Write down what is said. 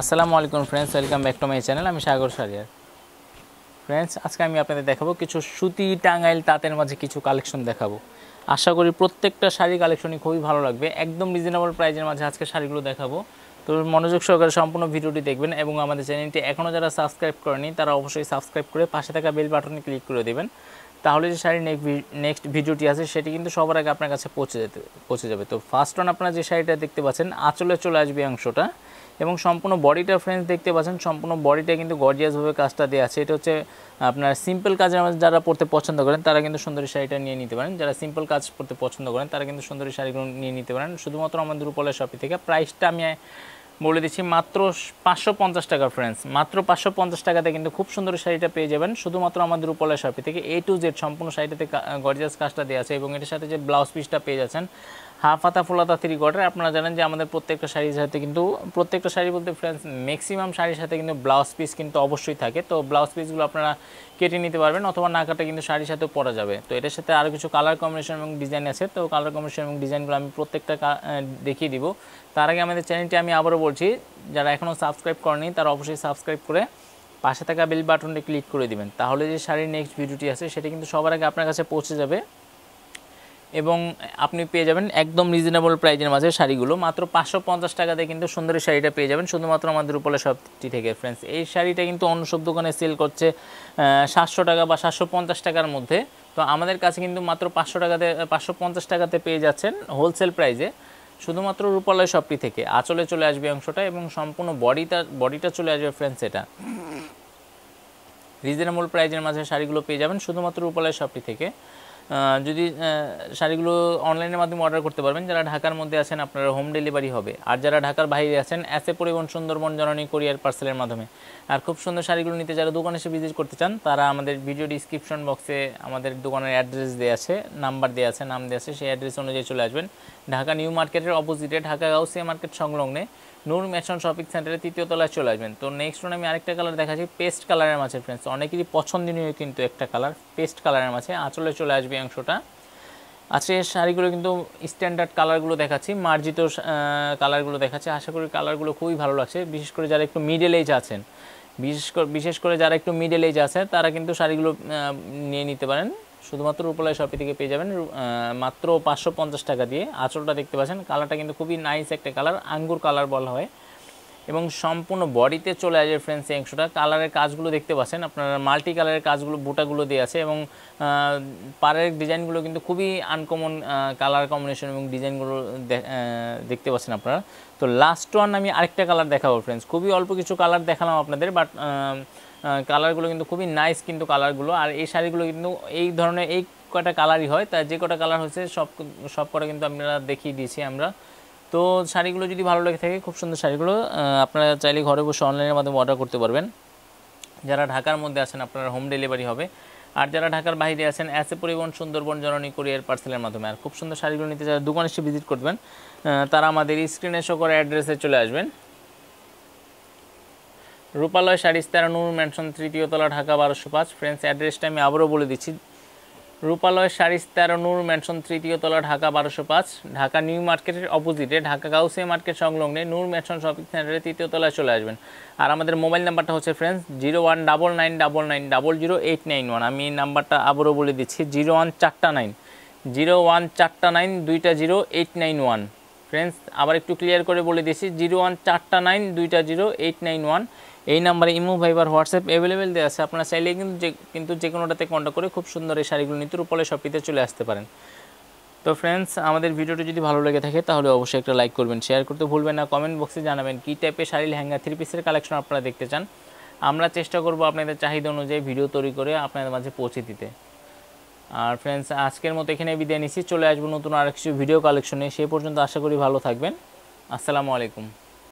আসসালামু আলাইকুম friends welcome back to my channel আমি সাগর সারিয়ার ফ্রেন্ডস আজকে আমি আপনাদের দেখাবো কিছু সুতি টাঙ্গাইল তাঁতের মাঝে কিছু কালেকশন দেখাবো আশা করি প্রত্যেকটা শাড়ি কালেকশনই খুবই ভালো লাগবে একদম রিজনেবল প্রাইজের মাঝে আজকে শাড়িগুলো দেখাবো তো মনোযোগ সহকারে সম্পূর্ণ ভিডিওটি দেখবেন এবং আমাদের চ্যানেলটি এখনও যারা সাবস্ক্রাইব করেনি তারা অবশ্যই সাবস্ক্রাইব করে পাশে থাকা বেল বাটনে ক্লিক করে দেবেন তাহলে যে শাড়ির নেক্সট ভিডিওটি আছে সেটি কিন্তু সবার আগে আপনার কাছে পৌঁছে যেতে পৌঁছে যাবে তো ফার্স্ট ওয়ান আপনারা যে শাড়িটা দেখতে পাচ্ছেন আঁচলে চলে আসবে অংশটা এবং সম্পূর্ণ বডিটা ফ্রেন্ডস দেখতে পাচ্ছেন সম্পূর্ণ বডিটা কিন্তু গর্জিয়াসভাবে কাজটা দেওয়া আছে এটা হচ্ছে আপনার সিম্পল কাজের মধ্যে যারা পড়তে পছন্দ করেন তারা কিন্তু সুন্দরী শাড়িটা নিয়ে নিতে পারেন যারা সিম্পল কাজ পড়তে পছন্দ করেন তারা কিন্তু সুন্দরী শাড়িগুলো নিয়ে নিতে পারেন শুধুমাত্র আমাদের রূপালের শপি থেকে প্রাইসটা আমি বলে দিচ্ছি মাত্র পাঁচশো পঞ্চাশ টাকা ফ্রেন্ডস মাত্র পাঁচশো পঞ্চাশ টাকাতে কিন্তু খুব সুন্দর শাড়িটা পেয়ে যাবেন শুধুমাত্র আমাদের উপলা শপি থেকে এ টু জেড সম্পূর্ণ শাড়িটাতে গর্জাস কাজটা দেওয়া আছে এবং এটার সাথে যে ব্লাউজ পিসটা পেয়ে যাচ্ছেন হাফ হাতা ফুলাতা থ্রি কোয়ার্টার আপনারা জানেন যে আমাদের প্রত্যেকটা শাড়ির সাথে কিন্তু প্রত্যেকটা শাড়ি বলতে ফ্রেন্ডস ম্যাক্সিমাম শাড়ির সাথে কিন্তু ব্লাউজ পিস কিন্তু অবশ্যই থাকে তো ব্লাউজ পিসগুলো আপনারা কেটে নিতে পারবেন অথবা না কাটা কিন্তু শাড়ির সাথেও পরা যাবে তো এটার সাথে আরও কিছু কালার কম্বিনেশন এবং ডিজাইন আছে তো কালার কম্বিনেশন এবং ডিজাইনগুলো আমি প্রত্যেকটা দেখিয়ে দিব তার আগে আমাদের চ্যানেলটি আমি আবারও বলছি যারা এখনও সাবস্ক্রাইব করেনি তারা অবশ্যই সাবস্ক্রাইব করে পাশে থাকা বেল বাটনটি ক্লিক করে দিবেন তাহলে যে শাড়ির নেক্সট ভিডিওটি আছে সেটা কিন্তু সবার আগে আপনার কাছে পৌঁছে যাবে এবং আপনি পেয়ে যাবেন একদম রিজনেবল প্রাইজের মাঝে শাড়িগুলো মাত্র পাঁচশো পঞ্চাশ টাকাতে কিন্তু সুন্দরী শাড়িটা পেয়ে যাবেন শুধুমাত্র আমাদের উপলে সবটি থেকে ফ্রেন্ডস এই শাড়িটা কিন্তু অন্য সব দোকানে সেল করছে সাতশো টাকা বা সাতশো পঞ্চাশ টাকার মধ্যে তো আমাদের কাছে কিন্তু মাত্র পাঁচশো টাকাতে পাঁচশো পঞ্চাশ টাকাতে পেয়ে যাচ্ছেন হোলসেল প্রাইজে শুধুমাত্র রূপালয় শপটি থেকে আঁচলে চলে আসবে অংশটা এবং সম্পূর্ণ বডিটা বডিটা চলে আসবে ফ্রেন্ডস এটা রিজনেবল প্রাইজের মাঝে শাড়িগুলো পেয়ে যাবেন শুধুমাত্র রূপালয় শপটি থেকে যদি শাড়িগুলো অনলাইনের মাধ্যমে অর্ডার করতে পারবেন যারা ঢাকার মধ্যে আছেন আপনারা হোম ডেলিভারি হবে আর যারা ঢাকার বাইরে আছেন অ্যাসে পরিবহন সুন্দরবন জননী কোরিয়ার পার্সেলের মাধ্যমে আর খুব সুন্দর শাড়িগুলো নিতে যারা দোকানে এসে ভিজিট করতে চান তারা আমাদের ভিডিও ডিসক্রিপশন বক্সে আমাদের দোকানের অ্যাড্রেস দেওয়া আছে নাম্বার দেওয়া আছে নাম দেওয়া আছে সেই অ্যাড্রেস অনুযায়ী চলে আসবেন ঢাকা নিউ মার্কেটের অপোজিটে ঢাকা গাউসিয়া মার্কেট সংলগ্নে নূর ম্যাশন শপিং সেন্টারে তৃতীয় তলায় চলে আসবেন তো নেক্সট রুন আমি আরেকটা কালার দেখাচ্ছি পেস্ট কালারের মাছের ফ্রেন্ডস অনেকেরই পছন্দনীয় কিন্তু একটা কালার পেস্ট কালারের মাছে আঁচলে চলে আসবে থাকবে অংশটা আজকে আচ্ছা, শাড়িগুলো কিন্তু স্ট্যান্ডার্ড কালারগুলো দেখাচ্ছি মার্জিত কালারগুলো দেখাচ্ছি আশা করি কালারগুলো খুবই ভালো লাগছে বিশেষ করে যারা একটু মিডল এজ আছেন বিশেষ করে বিশেষ করে যারা একটু মিডল এজ আছে তারা কিন্তু শাড়িগুলো নিয়ে নিতে পারেন শুধুমাত্র রূপলায় শপি থেকে পেয়ে যাবেন মাত্র পাঁচশো টাকা দিয়ে আঁচলটা দেখতে পাচ্ছেন কালারটা কিন্তু খুবই নাইস একটা কালার আঙ্গুর কালার বলা হয় এবং সম্পূর্ণ বডিতে চলে আসে ফ্রেন্ডস এই অংশটা কালারের কাজগুলো দেখতে পাচ্ছেন আপনারা মাল্টি কালারের কাজগুলো বুটাগুলো দিয়ে আছে এবং পাড়ের ডিজাইনগুলো কিন্তু খুবই আনকমন কালার কম্বিনেশন এবং ডিজাইনগুলো দেখতে পাচ্ছেন আপনারা তো লাস্ট ওয়ান আমি আরেকটা কালার দেখাবো ফ্রেন্ডস খুবই অল্প কিছু কালার দেখালাম আপনাদের বাট কালারগুলো কিন্তু খুবই নাইস কিন্তু কালারগুলো আর এই শাড়িগুলো কিন্তু এই ধরনের এই কটা কালারই হয় তা যে কটা কালার হয়েছে সব সব কটা কিন্তু আপনারা দেখিয়ে দিয়েছি আমরা তো শাড়িগুলো যদি ভালো লেগে থাকে খুব সুন্দর শাড়িগুলো আপনারা চাইলে ঘরে বসে অনলাইনের মাধ্যমে অর্ডার করতে পারবেন যারা ঢাকার মধ্যে আছেন আপনার হোম ডেলিভারি হবে আর যারা ঢাকার বাইরে আছেন এস এ পরিবহন সুন্দরবন জননী কোরিয়ার পার্সেলের মাধ্যমে আর খুব সুন্দর শাড়িগুলো নিতে যারা দোকানে এসে ভিজিট করবেন তারা আমাদের স্ক্রিনে শো করে অ্যাড্রেসে চলে আসবেন রূপালয় শাড়ি তেরো নূর ম্যানশন তৃতীয় তলা ঢাকা বারোশো পাঁচ ফ্রেন্ডস অ্যাড্রেসটা আমি আবারও বলে দিচ্ছি রূপালয় সারিস তেরো নূর ম্যানশন তৃতীয় তলা ঢাকা বারোশো পাঁচ ঢাকা নিউ মার্কেটের অপোজিটে ঢাকা গাউসিয়া মার্কেট সংলগ্নে নূর ম্যানশন শপিং সেন্টারে তৃতীয় তলায় চলে আসবেন আর আমাদের মোবাইল নাম্বারটা হচ্ছে friends zero one double nine double nine double zero eight nine one আমি এই নাম্বারটা আবারও বলে দিচ্ছি জিরো ওয়ান চারটা নাইন জিরো ওয়ান চারটা নাইন দুইটা zero eight nine one friends আবার একটু ক্লিয়ার করে বলে দিচ্ছি জিরো ওয়ান চারটা নাইন দুইটা জিরো এইট নাইন ওয়ান এই নাম্বারে ইমো ভাইবার হোয়াটসঅ্যাপ অ্যাভেলেবেল দেওয়া আছে আপনারা চাইলে কিন্তু যে কিন্তু যে কোনোটাতে কন্ট্যাক্ট করে খুব সুন্দর এই শাড়িগুলো নিতে রূপলে শপিতে চলে আসতে পারেন তো ফ্রেন্ডস আমাদের ভিডিওটি যদি ভালো লেগে থাকে তাহলে অবশ্যই একটা লাইক করবেন শেয়ার করতে ভুলবেন না কমেন্ট বক্সে জানাবেন কী টাইপের শাড়ি হ্যাঙ্গার থ্রি পিসের কালেকশন আপনারা দেখতে চান আমরা চেষ্টা করব আপনাদের চাহিদা অনুযায়ী ভিডিও তৈরি করে আপনাদের মাঝে পৌঁছে দিতে আর ফ্রেন্ডস আজকের মতো এখানে বিদায় নিচ্ছি চলে আসবো নতুন আর কিছু ভিডিও কালেকশনে সে পর্যন্ত আশা করি ভালো থাকবেন আসসালামু আলাইকুম